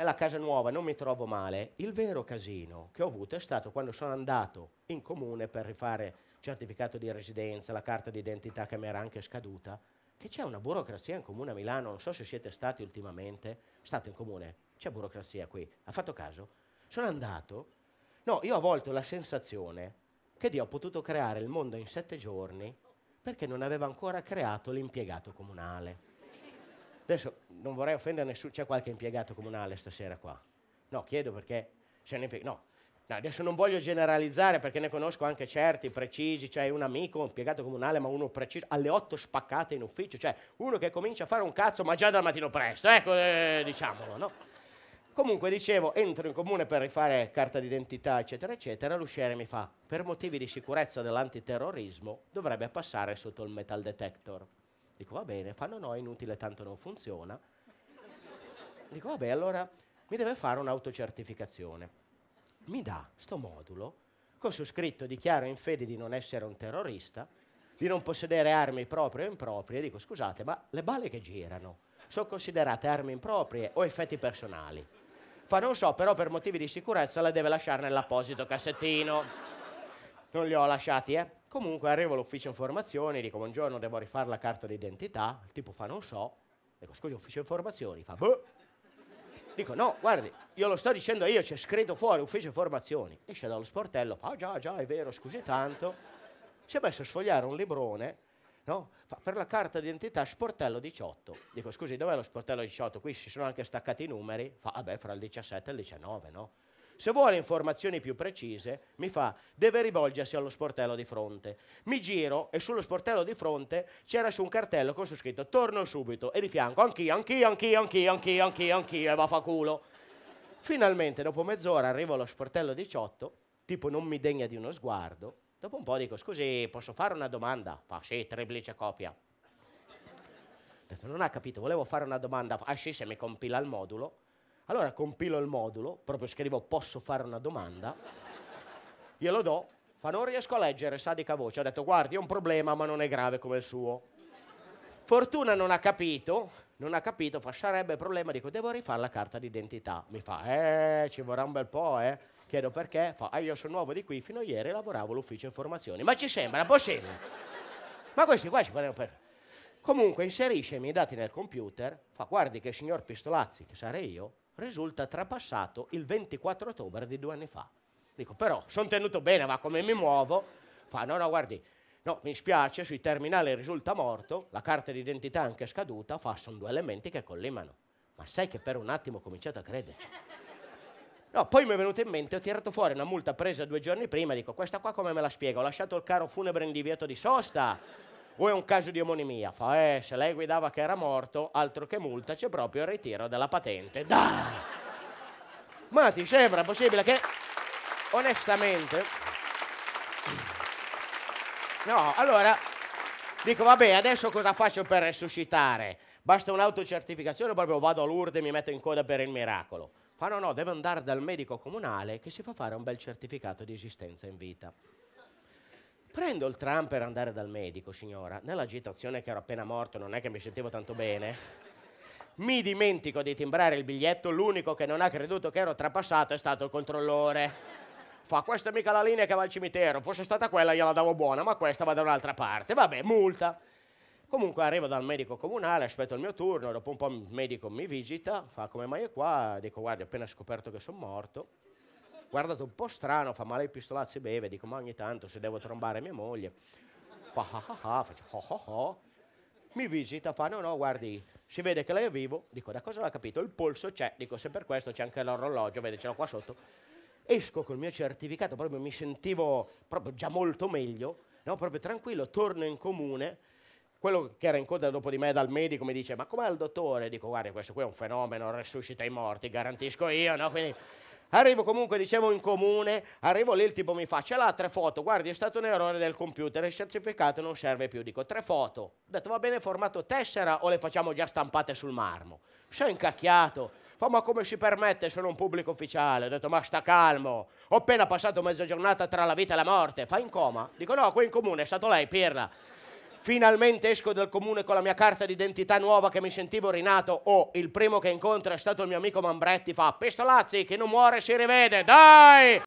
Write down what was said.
nella casa nuova non mi trovo male, il vero casino che ho avuto è stato quando sono andato in comune per rifare il certificato di residenza, la carta d'identità che mi era anche scaduta, che c'è una burocrazia in comune a Milano, non so se siete stati ultimamente, stato in comune, c'è burocrazia qui, ha fatto caso? Sono andato, no, io a volte ho la sensazione che Dio ha potuto creare il mondo in sette giorni perché non aveva ancora creato l'impiegato comunale. Adesso non vorrei offendere nessuno, c'è qualche impiegato comunale stasera qua? No, chiedo perché c'è un impiegato. No. no. adesso non voglio generalizzare perché ne conosco anche certi precisi, c'è un amico, un impiegato comunale, ma uno preciso, alle otto spaccate in ufficio, cioè uno che comincia a fare un cazzo ma già dal mattino presto, ecco, eh, diciamolo, no? Comunque dicevo, entro in comune per rifare carta d'identità, eccetera, eccetera, l'usciere mi fa, per motivi di sicurezza dell'antiterrorismo dovrebbe passare sotto il metal detector. Dico, va bene, fanno no, è inutile, tanto non funziona. Dico, vabbè, allora mi deve fare un'autocertificazione. Mi dà sto modulo con su scritto dichiaro in fede di non essere un terrorista, di non possedere armi proprie o improprie. Dico, scusate, ma le balle che girano sono considerate armi improprie o effetti personali? Fa, non so, però per motivi di sicurezza le deve lasciare nell'apposito cassettino. Non li ho lasciati, eh? Comunque arrivo all'ufficio informazioni, dico buongiorno, devo rifare la carta d'identità, il tipo fa non so, dico scusi ufficio informazioni, fa boh. Dico no, guardi, io lo sto dicendo io, c'è scritto fuori ufficio informazioni. Esce dallo sportello, fa ah, già, già, è vero, scusi tanto. Si è messo a sfogliare un librone, no? Fa, per la carta d'identità sportello 18. Dico scusi, dov'è lo sportello 18? Qui si sono anche staccati i numeri. Fa vabbè, ah, fra il 17 e il 19, no? Se vuole informazioni più precise, mi fa, deve rivolgersi allo sportello di fronte. Mi giro e sullo sportello di fronte c'era su un cartello con su scritto torno subito e di fianco anch'io, anch'io, anch'io, anch'io, anch'io, anch'io, anch'io e va fa culo. Finalmente dopo mezz'ora arrivo allo sportello 18, tipo non mi degna di uno sguardo. Dopo un po' dico, scusi, posso fare una domanda? Fa, sì, triplice copia. non ha capito, volevo fare una domanda. Ah sì, se mi compila il modulo. Allora compilo il modulo, proprio scrivo posso fare una domanda, glielo do, fa non riesco a leggere, sadica voce, ha detto guardi è un problema ma non è grave come il suo. Fortuna non ha capito, non ha capito, fa sarebbe il problema, dico devo rifare la carta d'identità. Mi fa eh ci vorrà un bel po' eh, chiedo perché, fa ah io sono nuovo di qui, fino a ieri lavoravo all'ufficio informazioni, ma ci sembra possibile? Ma questi qua ci prendono per... Comunque inserisce i miei dati nel computer, fa guardi che il signor Pistolazzi, che sarei io, risulta trapassato il 24 ottobre di due anni fa. Dico, però, sono tenuto bene, ma come mi muovo? Fa, no, no, guardi, no, mi spiace, sui terminali risulta morto, la carta d'identità è anche scaduta, fa, sono due elementi che collimano. Ma sai che per un attimo ho cominciato a crederci. No, poi mi è venuto in mente, ho tirato fuori una multa presa due giorni prima, dico, questa qua come me la spiego? Ho lasciato il caro funebre in divieto di sosta, o è un caso di omonimia? Fa, eh, se lei guidava che era morto, altro che multa, c'è proprio il ritiro della patente. Dai! Ma ti sembra possibile che, onestamente... No, allora, dico, vabbè, adesso cosa faccio per resuscitare? Basta un'autocertificazione, o proprio vado a Lourdes e mi metto in coda per il miracolo. Fa, no, no, deve andare dal medico comunale che si fa fare un bel certificato di esistenza in vita. Prendo il tram per andare dal medico, signora. Nell'agitazione che ero appena morto, non è che mi sentivo tanto bene. Mi dimentico di timbrare il biglietto, l'unico che non ha creduto che ero trapassato è stato il controllore. Fa, questa è mica la linea che va al cimitero, fosse stata quella gliela davo buona, ma questa va da un'altra parte. Vabbè, multa. Comunque arrivo dal medico comunale, aspetto il mio turno, dopo un po' il medico mi visita, fa come mai è qua, dico guarda, ho appena scoperto che sono morto guardato un po' strano, fa male ai pistolazzi e beve, dico ma ogni tanto se devo trombare mia moglie, fa ah, ah ah ah, faccio oh oh oh, mi visita, fa no no guardi, si vede che lei è vivo, dico da cosa l'ha capito? Il polso c'è, dico se per questo c'è anche l'orologio, vede ce l'ho qua sotto, esco col mio certificato, proprio mi sentivo proprio già molto meglio, no? proprio tranquillo, torno in comune, quello che era in coda dopo di me dal medico mi dice ma com'è il dottore? Dico guarda questo qui è un fenomeno, ressuscita i morti, garantisco io, no? Quindi Arrivo comunque, dicevo, in comune, arrivo lì, il tipo mi fa, ce l'ha tre foto, guardi, è stato un errore del computer, il certificato non serve più. Dico, tre foto. Ho detto, va bene formato tessera o le facciamo già stampate sul marmo? Si è incacchiato. Fa, ma come si permette, sono un pubblico ufficiale? Ho detto, ma sta calmo, ho appena passato mezza giornata tra la vita e la morte, fa in coma? Dico, no, qui in comune è stato lei, Pirla finalmente esco dal comune con la mia carta d'identità nuova che mi sentivo rinato o oh, il primo che incontro è stato il mio amico Mambretti fa pistolazzi chi non muore si rivede dai